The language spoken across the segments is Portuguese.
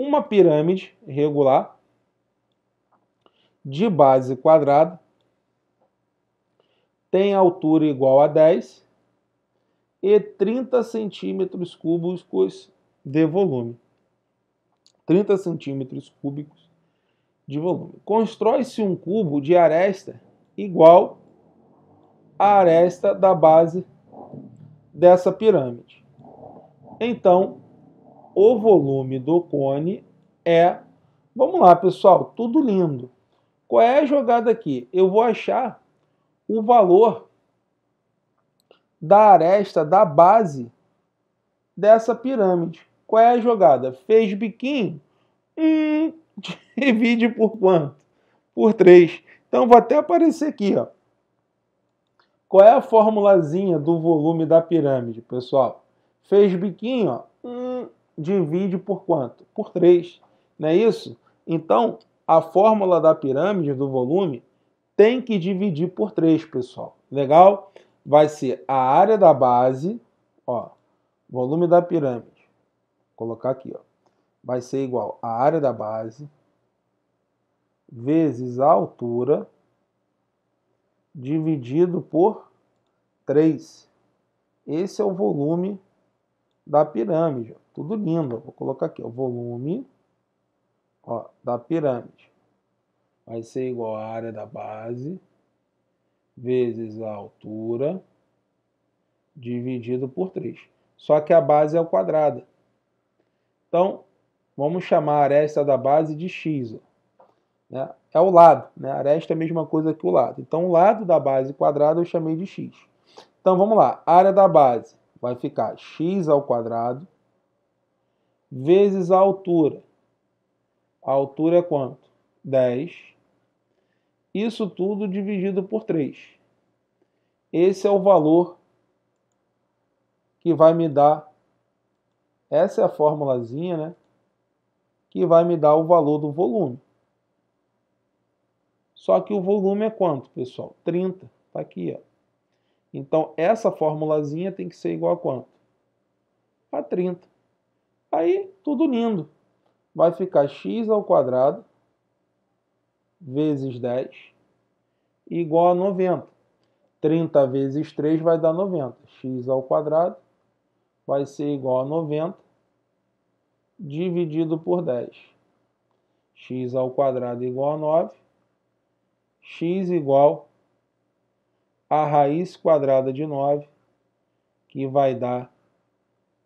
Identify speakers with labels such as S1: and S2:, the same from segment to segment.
S1: uma pirâmide regular de base quadrada tem altura igual a 10 e 30 centímetros cúbicos de volume. 30 centímetros cúbicos de volume. Constrói-se um cubo de aresta igual à aresta da base dessa pirâmide. Então, o volume do cone é. Vamos lá, pessoal, tudo lindo. Qual é a jogada aqui? Eu vou achar o valor da aresta da base dessa pirâmide. Qual é a jogada? Fez biquinho? Hum, divide por quanto? Por 3. Então vai até aparecer aqui, ó. Qual é a formulazinha do volume da pirâmide, pessoal? Fez biquinho, ó. Hum, divide por quanto? Por 3. Não é isso? Então, a fórmula da pirâmide do volume tem que dividir por 3, pessoal. Legal? Vai ser a área da base, ó, volume da pirâmide. Vou colocar aqui, ó. Vai ser igual a área da base vezes a altura dividido por 3. Esse é o volume da pirâmide. Tudo lindo. Vou colocar aqui o volume ó, da pirâmide. Vai ser igual à área da base vezes a altura dividido por 3. Só que a base é o quadrado. Então, vamos chamar a aresta da base de x. Ó, né? É o lado. Né? A aresta é a mesma coisa que o lado. Então, o lado da base quadrada eu chamei de x. Então, vamos lá. A área da base vai ficar x ao quadrado vezes a altura. A altura é quanto? 10. Isso tudo dividido por 3. Esse é o valor que vai me dar. Essa é a formulazinha, né? Que vai me dar o valor do volume. Só que o volume é quanto, pessoal? 30. Está aqui, ó. Então, essa formulazinha tem que ser igual a quanto? A 30. Aí, tudo lindo. Vai ficar x ao quadrado vezes 10 igual a 90. 30 vezes 3 vai dar 90. x ao quadrado vai ser igual a 90 dividido por 10. x ao quadrado igual a 9. x igual a raiz quadrada de 9, que vai dar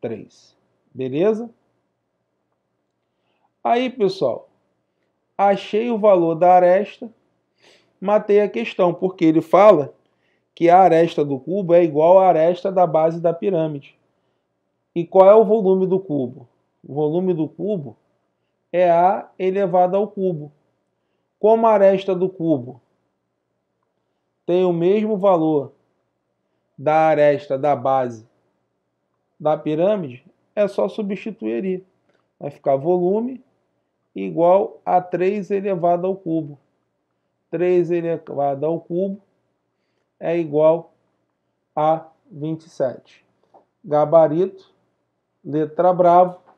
S1: 3. Beleza? Aí, pessoal, achei o valor da aresta, matei a questão, porque ele fala que a aresta do cubo é igual à aresta da base da pirâmide. E qual é o volume do cubo? O volume do cubo é A elevado ao cubo. Como a aresta do cubo tem o mesmo valor da aresta da base da pirâmide, é só substituir ali. Vai ficar volume igual a 3 elevado ao cubo. 3 elevado ao cubo é igual a 27. Gabarito, letra bravo.